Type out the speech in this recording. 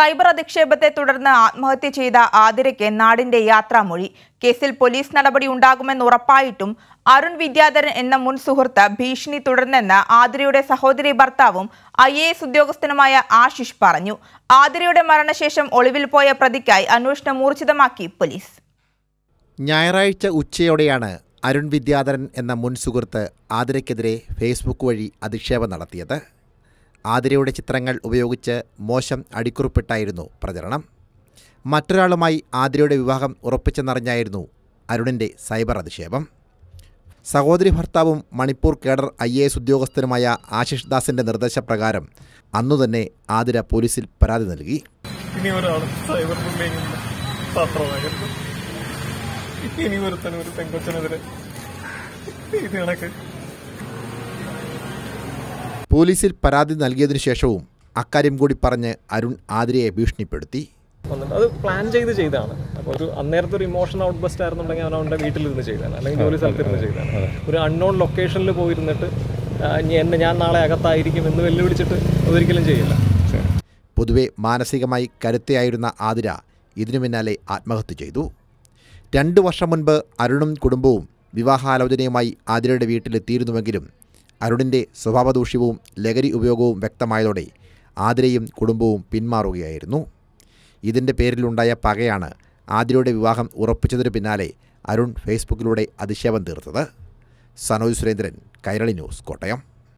cyber അധിക്ഷേപത്തെ തുടർന്ന് ആത്മഹത്യ ചെയ്ത ആതിരയ്ക്ക് നാടിന്റെ യാത്രാമൊഴി കേസിൽ പോലീസ് നടപടി ഉണ്ടാകുമെന്ന് ഉറപ്പായിട്ടും അരുൺ വിദ്യാധരൻ എന്ന മുൻ സുഹൃത്ത് ഭീഷണി തുടർന്നെന്ന് ആതിരയുടെ സഹോദരി ഭർത്താവും ഐ എ എസ് ഉദ്യോഗസ്ഥനുമായ ആശിഷ് പറഞ്ഞു ആതിരയുടെ മരണശേഷം ഒളിവിൽ പോയ പ്രതിക്കായി അന്വേഷണം ഊർജിതമാക്കി പോലീസ് ഞായറാഴ്ച ഉച്ചയോടെയാണ് അരുൺ വിദ്യാധരൻ എന്ന മുൻ സുഹൃത്ത് ആതിരയ്ക്കെതിരെ ഫേസ്ബുക്ക് വഴി അധിക്ഷേപം നടത്തിയത് ആതിരയുടെ ചിത്രങ്ങൾ ഉപയോഗിച്ച് മോശം അടിക്കുറിപ്പിട്ടായിരുന്നു പ്രചരണം മറ്റൊരാളുമായി ആതിരയുടെ വിവാഹം ഉറപ്പിച്ചെന്നറിഞ്ഞായിരുന്നു അരുണിൻ്റെ സൈബർ അധിക്ഷേപം സഹോദരി ഭർത്താവും Manipur cadre I A S ഉദ്യോഗസ്ഥനുമായ ആശിഷ് ദാസിൻ്റെ നിർദ്ദേശപ്രകാരം അന്നു തന്നെ ആതിര പോലീസിൽ പരാതി നൽകി ഇനി ഒരാൾ സൈബർ ഒരു പെൺകൊച്ചനെതിരെ ഇത് കണക്ക് പോലീസിൽ പരാതി നൽകിയതിനു ശേഷവും അക്കാര്യം കൂടി പറഞ്ഞ് അരുൺ ആതിരയെ ഭീഷണിപ്പെടുത്തി അത് പ്ലാൻ ചെയ്ത് ചെയ്താണ് അപ്പോൾ ഒരു അന്നേരത്തെ ഒരു ഇമോഷൻ ഔട്ട് ബസ്റ്റ് ആയിരുന്നുണ്ടെങ്കിൽ അവൻ അവൻ്റെ വീട്ടിലിരുന്ന് ചെയ്താണ് അല്ലെങ്കിൽ ജോലി സ്ഥലത്തിരുന്ന് ചെയ്താണ് ഒരു അൺനോൺ ലൊക്കേഷനിൽ പോയിരുന്നിട്ട് എന്നെ ഞാൻ നാളെ അകത്തായിരിക്കും എന്ന് വെല്ലുവിളിച്ചിട്ട് ഒരിക്കലും ചെയ്യില്ല പൊതുവെ മാനസികമായി കരുത്തയായിരുന്ന ആതിര ഇതിനു പിന്നാലെ ആത്മഹത്യ ചെയ്തു രണ്ട് വർഷം മുൻപ് അരുണും കുടുംബവും വിവാഹാലോചനയുമായി ആതിരയുടെ വീട്ടിലെത്തിയിരുന്നുവെങ്കിലും അരുണിൻ്റെ സ്വഭാവദൂഷ്യവും ലഹരി ഉപയോഗവും വ്യക്തമായതോടെ ആതിരയും കുടുംബവും പിന്മാറുകയായിരുന്നു ഇതിൻ്റെ പേരിലുണ്ടായ പകയാണ് ആതിരയുടെ വിവാഹം ഉറപ്പിച്ചതിന് പിന്നാലെ അരുൺ ഫേസ്ബുക്കിലൂടെ അധിക്ഷേപം തീർത്തത് സനോജ് സുരേന്ദ്രൻ കൈരളി ന്യൂസ് കോട്ടയം